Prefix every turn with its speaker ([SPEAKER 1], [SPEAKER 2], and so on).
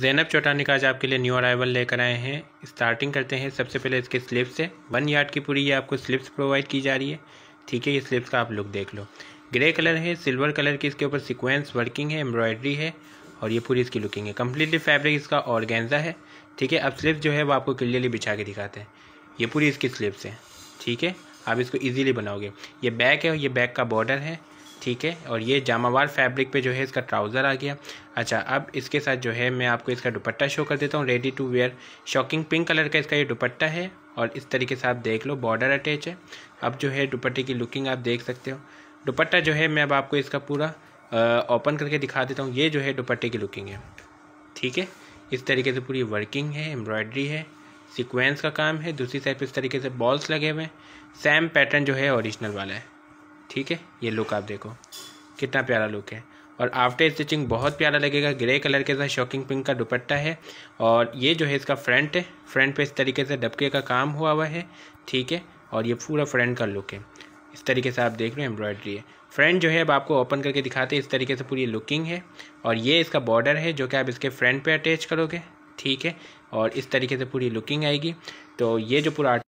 [SPEAKER 1] जैनब चौटानी का आज आपके लिए न्यू अराइवल लेकर आए हैं स्टार्टिंग करते हैं सबसे पहले इसके स्लिप्स से वन यार्ड की पूरी ये आपको स्लिप्स प्रोवाइड की जा रही है ठीक है ये स्लिप्स का आप लुक देख लो ग्रे कलर है सिल्वर कलर की इसके ऊपर सिक्वेंस वर्किंग है एम्ब्रॉयडरी है और ये पूरी इसकी लुकिंग है कम्प्लीटली फैब्रिक इसका और है ठीक है अब स्लिप्स जो है वो आपको क्लियरली बिछा के दिखाते हैं ये पूरी इसकी स्लिप्स है ठीक है आप इसको ईजिली बनाओगे ये बैक है ये बैक का बॉर्डर है ठीक है और ये जामावार फैब्रिक पे जो है इसका ट्राउज़र आ गया अच्छा अब इसके साथ जो है मैं आपको इसका दुपट्टा शो कर देता हूँ ready to wear shocking pink colour का इसका ये दुपट्टा है और इस तरीके से आप देख लो बॉर्डर अटैच है अब जो है दुपट्टे की लुकिंग आप देख सकते हो दुपट्टा जो है मैं अब आपको इसका पूरा ओपन करके दिखा देता हूँ ये जो है दुपट्टे की लुकिंग है ठीक है इस तरीके से पूरी वर्किंग है एम्ब्रॉयडरी है सिक्वेंस का काम है दूसरी साइड पर इस तरीके से बॉल्स लगे हुए हैं सेम पैटर्न जो है ओरिजिनल वाला है ठीक है ये लुक आप देखो कितना प्यारा लुक है और आफ्टर स्टिचिंग बहुत प्यारा लगेगा ग्रे कलर के साथ शॉकिंग पिंक का दुपट्टा है और ये जो है इसका फ्रंट है फ्रंट पे इस तरीके से डबके का काम हुआ हुआ है ठीक है और ये पूरा फ्रंट का लुक है इस तरीके से आप देख रहे हो एम्ब्रॉयडरी है फ्रंट जो है अब आपको ओपन करके दिखाते हैं इस तरीके से पूरी लुकिंग है और ये इसका बॉर्डर है जो कि आप इसके फ्रंट पर अटैच करोगे ठीक है और इस तरीके से पूरी लुकिंग आएगी तो ये जो पूरा